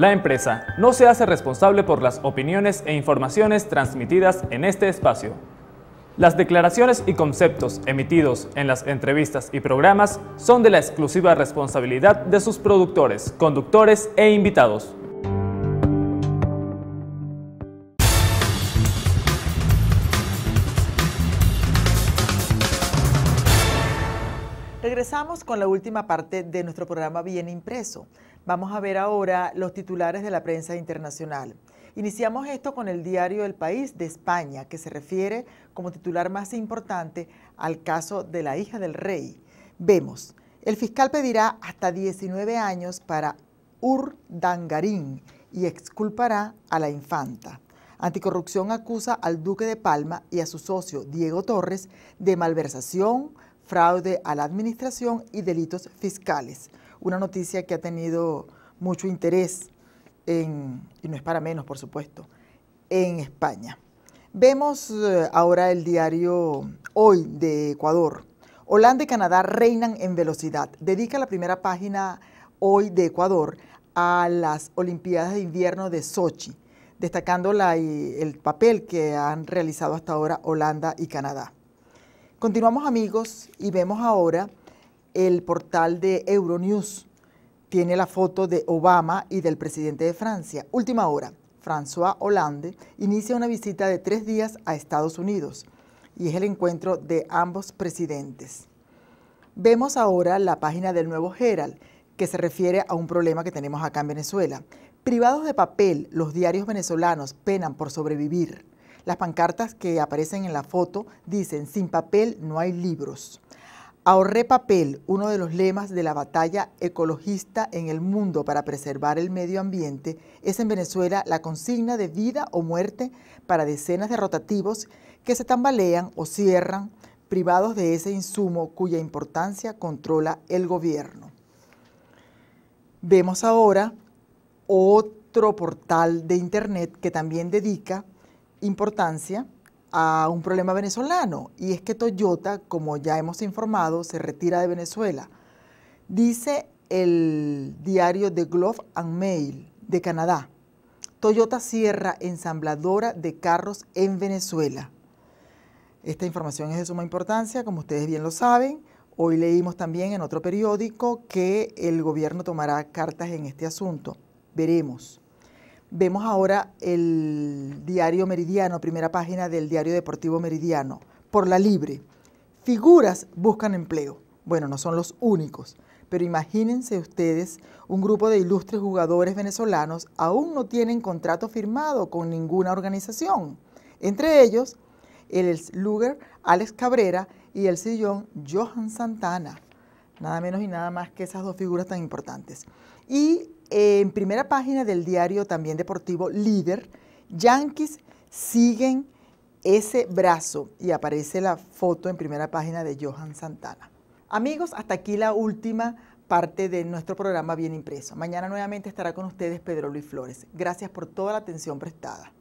La empresa no se hace responsable por las opiniones e informaciones transmitidas en este espacio. Las declaraciones y conceptos emitidos en las entrevistas y programas son de la exclusiva responsabilidad de sus productores, conductores e invitados. Regresamos con la última parte de nuestro programa Bien Impreso. Vamos a ver ahora los titulares de la prensa internacional. Iniciamos esto con el diario El País de España, que se refiere como titular más importante al caso de la hija del rey. Vemos, el fiscal pedirá hasta 19 años para Urdangarín y exculpará a la infanta. Anticorrupción acusa al duque de Palma y a su socio Diego Torres de malversación, fraude a la administración y delitos fiscales una noticia que ha tenido mucho interés y no es para menos, por supuesto, en España. Vemos eh, ahora el diario Hoy de Ecuador. Holanda y Canadá reinan en velocidad. Dedica la primera página Hoy de Ecuador a las Olimpiadas de Invierno de Sochi, destacando el papel que han realizado hasta ahora Holanda y Canadá. Continuamos amigos y vemos ahora el portal de Euronews tiene la foto de Obama y del presidente de Francia. Última hora, François Hollande inicia una visita de tres días a Estados Unidos y es el encuentro de ambos presidentes. Vemos ahora la página del nuevo Herald, que se refiere a un problema que tenemos acá en Venezuela. Privados de papel, los diarios venezolanos penan por sobrevivir. Las pancartas que aparecen en la foto dicen, sin papel no hay libros. Ahorré papel, uno de los lemas de la batalla ecologista en el mundo para preservar el medio ambiente, es en Venezuela la consigna de vida o muerte para decenas de rotativos que se tambalean o cierran privados de ese insumo cuya importancia controla el gobierno. Vemos ahora otro portal de Internet que también dedica importancia a un problema venezolano y es que Toyota, como ya hemos informado, se retira de Venezuela. Dice el diario The Glove and Mail de Canadá, Toyota cierra ensambladora de carros en Venezuela. Esta información es de suma importancia, como ustedes bien lo saben. Hoy leímos también en otro periódico que el gobierno tomará cartas en este asunto. Veremos. Vemos ahora el diario Meridiano, primera página del diario deportivo Meridiano, por la libre. Figuras buscan empleo. Bueno, no son los únicos, pero imagínense ustedes, un grupo de ilustres jugadores venezolanos aún no tienen contrato firmado con ninguna organización. Entre ellos, el Luger Alex Cabrera y el sillón Johan Santana. Nada menos y nada más que esas dos figuras tan importantes. Y en primera página del diario también deportivo Líder, Yankees siguen ese brazo y aparece la foto en primera página de Johan Santana. Amigos, hasta aquí la última parte de nuestro programa Bien Impreso. Mañana nuevamente estará con ustedes Pedro Luis Flores. Gracias por toda la atención prestada.